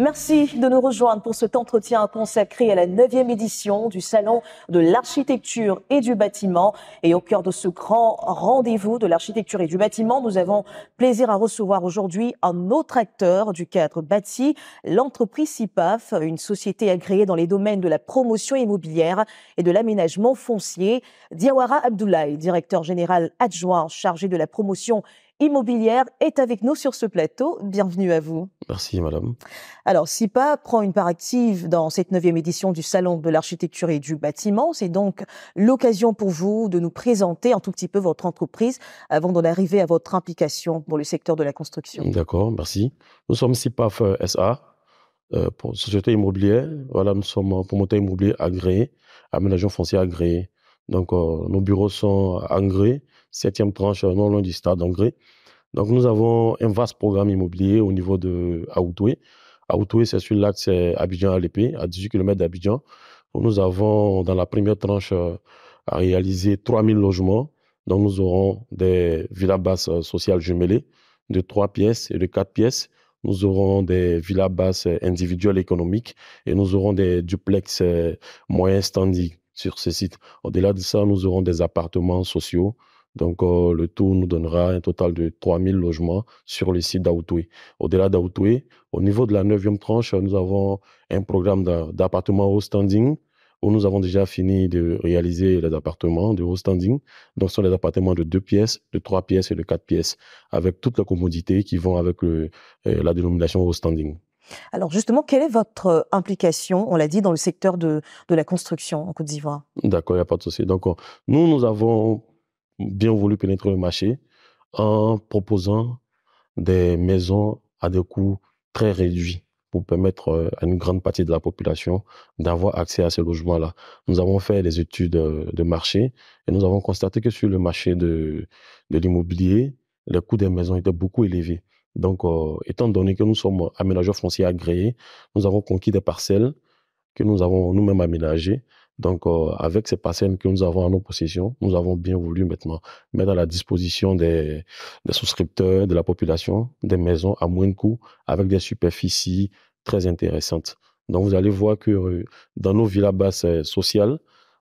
Merci de nous rejoindre pour cet entretien consacré à la 9e édition du Salon de l'architecture et du bâtiment. Et au cœur de ce grand rendez-vous de l'architecture et du bâtiment, nous avons plaisir à recevoir aujourd'hui un autre acteur du cadre bâti, l'entreprise CIPAF, une société agréée dans les domaines de la promotion immobilière et de l'aménagement foncier. Diawara Abdoulaye, directeur général adjoint chargé de la promotion immobilière est avec nous sur ce plateau. Bienvenue à vous. Merci, madame. Alors, SIPA prend une part active dans cette neuvième édition du Salon de l'architecture et du bâtiment. C'est donc l'occasion pour vous de nous présenter un tout petit peu votre entreprise avant d'en arriver à votre implication pour le secteur de la construction. D'accord, merci. Nous sommes SIPA SA, euh, pour société immobilière. Voilà, nous sommes promoteur immobilier agréé, aménageur foncier agréé. Donc, euh, nos bureaux sont agréés septième tranche non loin du stade d'Angré. Donc, nous avons un vaste programme immobilier au niveau de Aoutoué. Aoutoué, c'est sur l'axe, Abidjan à à 18 km d'Abidjan. Nous avons, dans la première tranche, euh, à réaliser 3000 logements. Donc, nous aurons des villas basses euh, sociales jumelées de 3 pièces et de 4 pièces. Nous aurons des villas basses euh, individuelles économiques et nous aurons des duplex moyens standing sur ce site. Au-delà de ça, nous aurons des appartements sociaux, donc, euh, le tout nous donnera un total de 3000 logements sur le site d'Aoutoué. Au-delà d'Aoutoué, au niveau de la neuvième tranche, nous avons un programme d'appartements au standing où nous avons déjà fini de réaliser les appartements de haut standing. Donc, ce sont des appartements de deux pièces, de trois pièces et de quatre pièces, avec toutes les commodités qui vont avec euh, la dénomination haut standing. Alors justement, quelle est votre implication, on l'a dit, dans le secteur de, de la construction en Côte d'Ivoire D'accord, il n'y a pas de souci. Donc euh, nous, nous avons bien voulu pénétrer le marché en proposant des maisons à des coûts très réduits pour permettre euh, à une grande partie de la population d'avoir accès à ces logements-là. Nous avons fait des études euh, de marché et nous avons constaté que sur le marché de, l'immobilier, le coût des maisons était beaucoup élevé. Donc, euh, étant donné que nous sommes aménageurs fonciers agréés, nous avons conquis des parcelles que nous avons nous-mêmes aménagées donc, euh, avec ces parcelles que nous avons à nos possessions, nous avons bien voulu maintenant mettre à la disposition des, des souscripteurs, de la population, des maisons à moins de coût, avec des superficies très intéressantes. Donc, vous allez voir que euh, dans nos villas basses euh, sociales,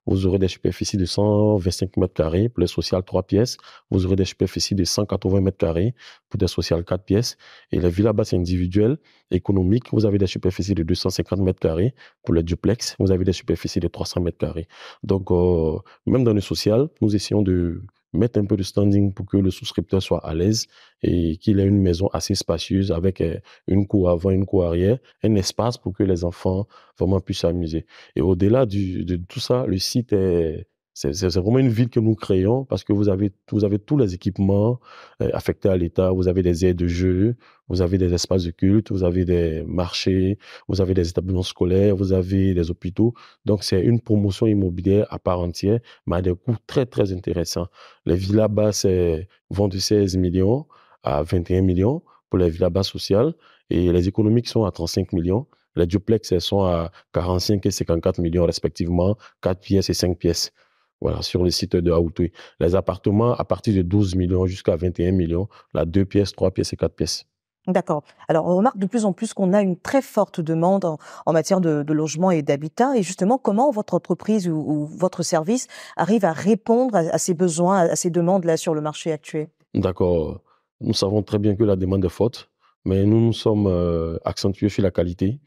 vous aurez des superficies de 125 mètres carrés pour les sociales 3 pièces. Vous aurez des superficies de 180 mètres carrés pour des sociales 4 pièces. Et les villas basses individuelles, économiques, vous avez des superficies de 250 mètres carrés. Pour les duplex, vous avez des superficies de 300 mètres carrés. Donc, euh, même dans le social, nous essayons de mettre un peu de standing pour que le souscripteur soit à l'aise et qu'il ait une maison assez spacieuse avec euh, une cour avant, une cour arrière, un espace pour que les enfants vraiment puissent s'amuser. Et au-delà de tout ça, le site est c'est vraiment une ville que nous créons parce que vous avez, vous avez tous les équipements euh, affectés à l'État, vous avez des aires de jeu, vous avez des espaces de culte, vous avez des marchés, vous avez des établissements scolaires, vous avez des hôpitaux. Donc, c'est une promotion immobilière à part entière, mais à des coûts très, très intéressants. Les villas basses vont de 16 millions à 21 millions pour les villas basses sociales et les économiques sont à 35 millions. Les duplex sont à 45 et 54 millions respectivement, 4 pièces et 5 pièces. Voilà, sur les sites de Hauteuil. Les appartements à partir de 12 millions jusqu'à 21 millions, la deux pièces, trois pièces et quatre pièces. D'accord. Alors, on remarque de plus en plus qu'on a une très forte demande en, matière de, logement et d'habitat. Et justement, comment votre entreprise ou, votre service arrive à répondre à, ces besoins, à ces demandes-là sur le marché actuel D'accord. Nous savons très bien que la demande est forte, mais nous nous sommes euh, accentués sur la qualité,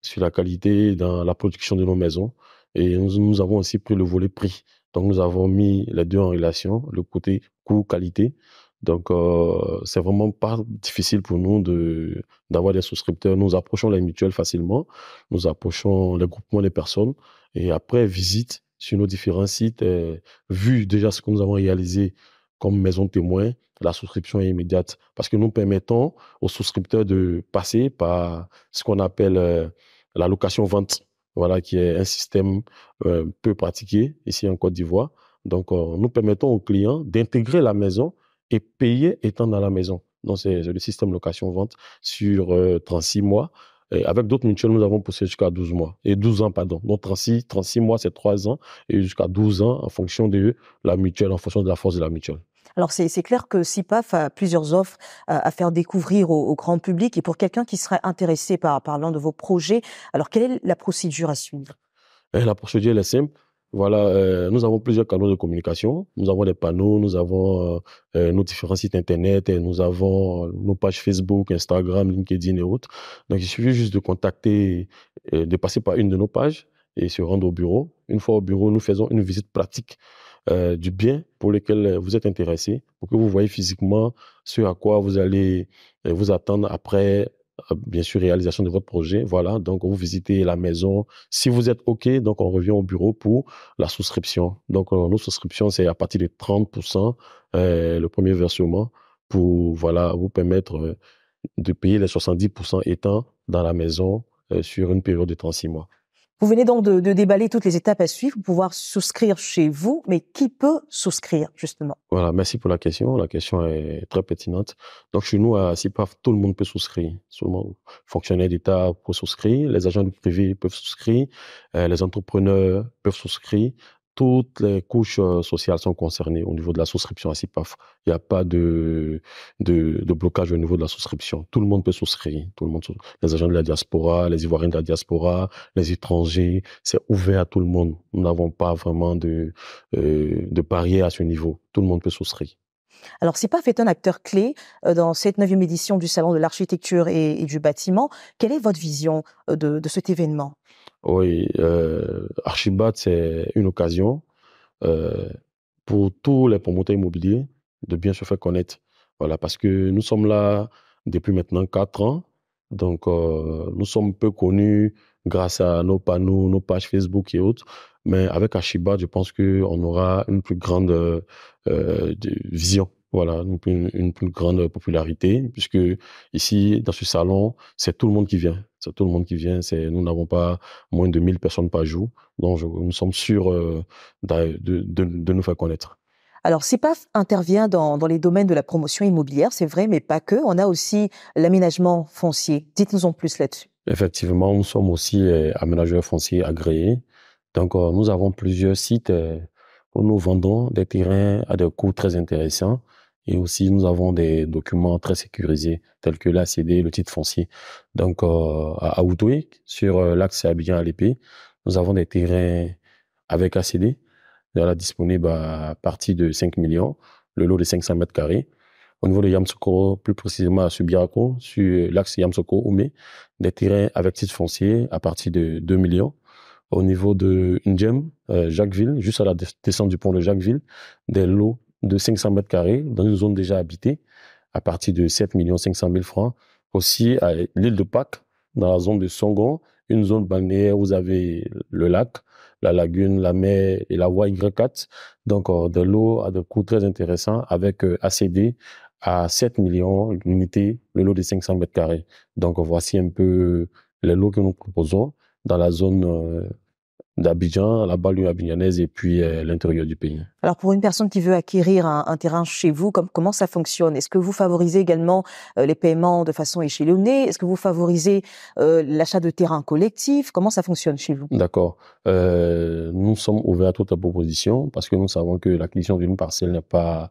sur la qualité dans la production de nos maisons. Et nous, avons aussi pris le volet prix. Donc, nous avons mis les deux en relation, le côté coût-qualité. Donc, euh, c'est vraiment pas difficile pour nous de, d'avoir des souscripteurs. Nous approchons les mutuelles facilement, nous approchons les groupements des personnes et après, visite sur nos différents sites, euh, vu déjà ce que nous avons réalisé comme maison témoin, la souscription est immédiate parce que nous permettons aux souscripteurs de passer par ce qu'on appelle euh, la location-vente voilà, qui est un système euh, peu pratiqué ici en Côte d'Ivoire. Donc, euh, nous permettons aux clients d'intégrer la maison et payer étant dans la maison. Donc, c'est le système location-vente sur 36 euh, mois. avec d'autres mutuelles, nous avons poussé jusqu'à 12 mois. Et 12 ans, pardon. Donc, 36, 36 mois, c'est 3 ans. Et jusqu'à 12 ans en fonction de la mutuelle, en fonction de la force de la mutuelle. Alors c'est clair que SIPAF a plusieurs offres euh, à faire découvrir au, grand public et pour quelqu'un qui serait intéressé par, parlant l'un de vos projets, alors quelle est la procédure à suivre eh, La procédure est simple. Voilà, euh, nous avons plusieurs canaux de communication. Nous avons des panneaux, nous avons euh, nos différents sites internet, nous avons nos pages Facebook, Instagram, LinkedIn et autres. Donc, il suffit juste de contacter, de passer par une de nos pages et se rendre au bureau. Une fois au bureau, nous faisons une visite pratique euh, du bien pour lequel euh, vous êtes intéressé, pour que vous voyez physiquement ce à quoi vous allez euh, vous attendre après, bien sûr, réalisation de votre projet. Voilà, donc vous visitez la maison. Si vous êtes OK, donc on revient au bureau pour la souscription. Donc, nos souscriptions, c'est à partir de 30% le premier versement pour voilà, vous permettre de payer les 70% étant dans la maison sur une période de 36 mois. Vous venez donc de, déballer toutes les étapes à suivre pour pouvoir souscrire chez vous, mais qui peut souscrire justement Voilà, merci pour la question. La question est très pertinente. Donc chez nous, à CIPAF, tout le monde peut souscrire. Tout le monde, fonctionnaires d'État peuvent souscrire, les agents du privé peuvent souscrire, euh, les entrepreneurs peuvent souscrire, toutes les couches euh, sociales sont concernées au niveau de la souscription à CIPAF. Il n'y a pas de, de, blocage au niveau de la souscription. Tout le monde peut souscrire. Tout le monde, les agents de la diaspora, les Ivoiriens de la diaspora, les étrangers, c'est ouvert à tout le monde. Nous n'avons pas vraiment de, euh, de à ce niveau. Tout le monde peut souscrire. Alors, CIPAF est un acteur clé euh, dans cette neuvième édition du Salon de l'architecture et, et, du bâtiment. Quelle est votre vision de, de cet événement oui, euh, c'est une occasion euh, pour tous les promoteurs immobiliers de bien se faire connaître. Voilà, parce que nous sommes là depuis maintenant quatre ans. Donc, euh, nous sommes peu connus grâce à nos panneaux, nos pages Facebook et autres. Mais avec Archibat, je pense qu'on aura une plus grande euh, vision voilà, une, plus grande popularité, puisque ici, dans ce salon, c'est tout le monde qui vient. C'est tout le monde qui vient. C'est, nous n'avons pas moins de 1000 personnes par jour. Donc, nous sommes sûrs euh, de, nous faire connaître. Alors, CEPAF intervient dans, les domaines de la promotion immobilière, c'est vrai, mais pas que. On a aussi l'aménagement foncier. Dites-nous en plus là-dessus. Effectivement, nous sommes aussi euh, aménageurs fonciers agréés. Donc, euh, nous avons plusieurs sites où nous vendons des terrains à des coûts très intéressants. Et aussi, nous avons des documents très sécurisés, tels que l'ACD, le titre foncier. Donc, euh, à Outoué, sur euh, l'axe Abidjan à l'épée, nous avons des terrains avec ACD, disponibles à partir de 5 millions, le lot de 500 mètres carrés. Au niveau de Yamsoko, plus précisément à Subirako, sur l'axe Yamsoko-Oumé, des terrains avec titre foncier à partir de 2 millions au niveau de Ndjem, euh, Jacquesville, juste à la descente du pont de Jacquesville, des lots de 500 mètres carrés dans une zone déjà habitée à partir de 7 500 000 francs. Aussi, à l'île de Pâques, dans la zone de Songon, une zone balnéaire, vous avez le lac, la lagune, la mer et la voie Y4. Donc, euh, de l'eau à des coûts très intéressants avec euh, ACD à 7 millions l'unité, le lot de 500 mètres carrés. Donc, voici un peu euh, les lots que nous proposons dans la zone d'Abidjan, la banlieue abidjanaise et puis euh, l'intérieur du pays. Alors pour une personne qui veut acquérir un, terrain chez vous, comment ça fonctionne Est-ce que vous favorisez également euh, les paiements de façon échelonnée Est-ce que vous favorisez euh, l'achat de terrain collectif Comment ça fonctionne chez vous D'accord. nous sommes ouverts à toute proposition parce que nous savons que l'acquisition d'une parcelle n'est pas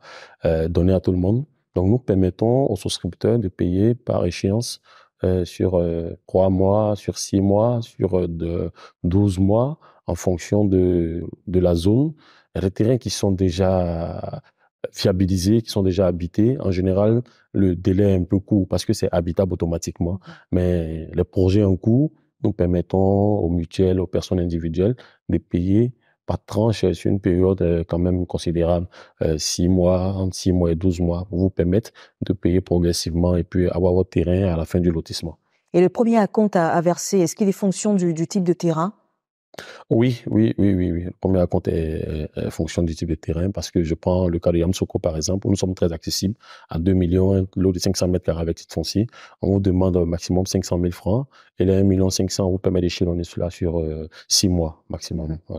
donnée à tout le monde. Donc nous permettons aux souscripteurs de payer par échéance sur trois mois, sur six mois, sur de 12 mois en fonction de, la zone. Les terrains qui sont déjà fiabilisés, qui sont déjà habités, en général, le délai est un peu court parce que c'est habitable automatiquement. Mais les projets en cours, nous permettons aux mutuelles, aux personnes individuelles de payer par tranche sur une période euh, quand même considérable, 6 euh, mois, entre 6 mois et 12 mois, pour vous permettre de payer progressivement et puis avoir votre terrain à la fin du lotissement. Et le premier à compte à, verser, est-ce qu'il est fonction du type de terrain oui, oui, oui, oui, oui. Le premier compte est, fonction du type de terrain parce que je prends le cas de Yamsoko par exemple, où nous sommes très accessibles à 2 millions, un de 500 mètres carrés avec titre foncier. On vous demande un maximum 500 000 francs et les 1 million 500 on vous permet d'échelonner cela sur 6 euh, mois maximum. Mmh.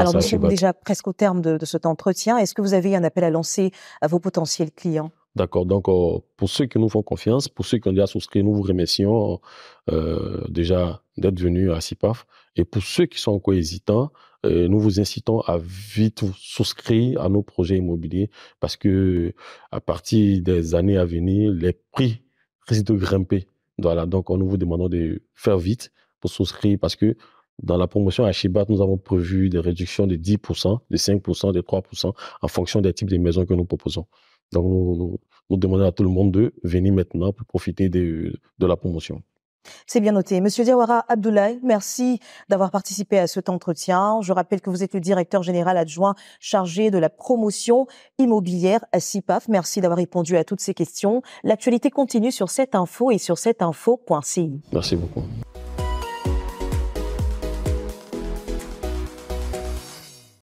Alors, déjà presque au terme de cet entretien. Est-ce que vous avez un appel à lancer à vos potentiels clients D'accord. Donc, oh, pour ceux qui nous font confiance, pour ceux qui ont déjà souscrit, nous vous remercions oh, euh, déjà d'être venus à CIPAF. Et pour ceux qui sont encore hésitants, euh, nous vous incitons à vite souscrire à nos projets immobiliers parce que à partir des années à venir, les prix risquent de grimper. Voilà. Donc, nous vous demandons de faire vite pour souscrire parce que dans la promotion à Chibat, nous avons prévu des réductions de 10%, de 5%, de 3% en fonction des types de maisons que nous proposons. Donc, nous, nous demandons à tout le monde de venir maintenant pour profiter de, de la promotion. C'est bien noté. Monsieur Diawara Abdoulaye, merci d'avoir participé à cet entretien. Je rappelle que vous êtes le directeur général adjoint chargé de la promotion immobilière à CIPAF. Merci d'avoir répondu à toutes ces questions. L'actualité continue sur cette info et sur cette info.ci. Merci beaucoup.